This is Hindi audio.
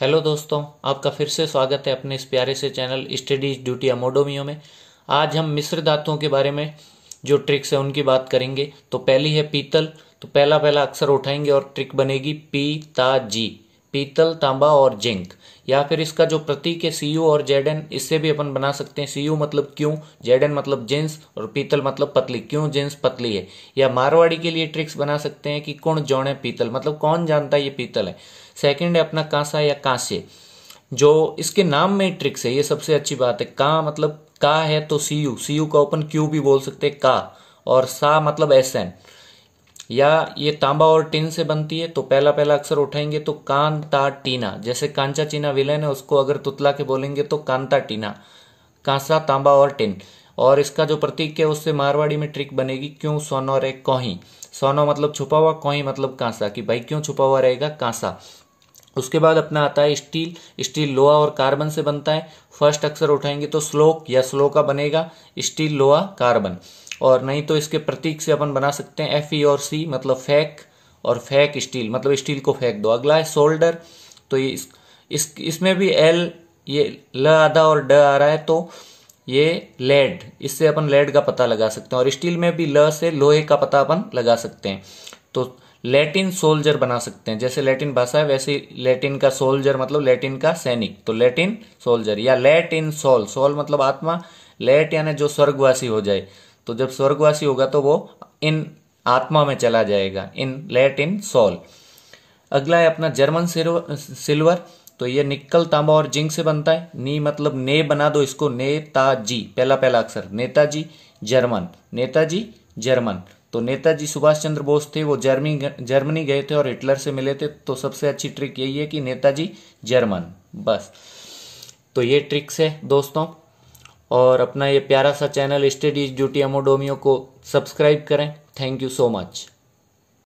हेलो दोस्तों आपका फिर से स्वागत है अपने इस प्यारे से चैनल स्टडीज ड्यूटी अमोडोमियो में आज हम मिश्र धातुओं के बारे में जो ट्रिक्स है उनकी बात करेंगे तो पहली है पीतल तो पहला पहला अक्सर उठाएंगे और ट्रिक बनेगी पी ता जी पीतल तांबा और जिंक या फिर इसका जो प्रतीक है सी और जेड इससे भी अपन बना सकते हैं सी मतलब क्यों जेड मतलब जींस और पीतल मतलब पतली क्यों जींस पतली है या मारवाड़ी के लिए ट्रिक्स बना सकते हैं कि कौन जौन है पीतल मतलब कौन जानता है ये पीतल है सेकेंड है अपना कांसा या कांसे जो इसके नाम में ट्रिक्स है ये सबसे अच्छी बात है का मतलब का है तो सी यू का ओपन क्यू भी बोल सकते हैं का और सा मतलब एस एन या ये तांबा और टिन से बनती है तो पहला पहला अक्सर उठाएंगे तो कांता टीना जैसे कांचा चीना विलेन है उसको अगर तुतला के बोलेंगे तो कांता टीना कांसा तांबा और टिन और इसका जो प्रतीक है उससे मारवाड़ी में ट्रिक बनेगी क्यों सोनो रे कोही सोनो मतलब छुपा हुआ कोही मतलब कांसा कि भाई क्यों छुपा हुआ रहेगा कांसा उसके बाद अपना आता है स्टील स्टील लोहा और कार्बन से बनता है फर्स्ट अक्सर उठाएंगे तो स्लोक या स्लो का बनेगा स्टील लोहा कार्बन और नहीं तो इसके प्रतीक से अपन बना सकते हैं एफ ई e और सी मतलब फेक और फैक स्टील मतलब स्टील को फेंक दो अगला है सोल्डर तो ये इस, इस इसमें भी एल ये ल आधा और ड आ रहा है तो ये लेड इससे अपन लेड का पता लगा सकते हैं और स्टील में भी ल से लोहे का पता अपन लगा सकते हैं तो लैटिन सोल्जर बना सकते हैं जैसे लैटिन भाषा है वैसे लैटिन का सोल्जर मतलब लैटिन का सैनिक तो लैटिन सोल्जर या लेट इन सोल सोल मतलब आत्मा लेट यानी जो स्वर्गवासी हो जाए तो जब स्वर्गवासी होगा तो वो इन आत्मा में चला जाएगा इन लेट इन सोल अगला है अपना जर्मन सिल्वर तो ये निकल तांबा और जिंक से बनता है नी मतलब ने बना दो इसको नेताजी पहला पहला अक्षर नेताजी जर्मन नेताजी जर्मन तो नेताजी सुभाष चंद्र बोस थे वो जर्मनी जर्मनी गए थे और हिटलर से मिले थे तो सबसे अच्छी ट्रिक यही है कि नेताजी जर्मन बस तो ये ट्रिक्स है दोस्तों और अपना ये प्यारा सा चैनल स्टडीज ड्यूटी एमोडोमियो को सब्सक्राइब करें थैंक यू सो मच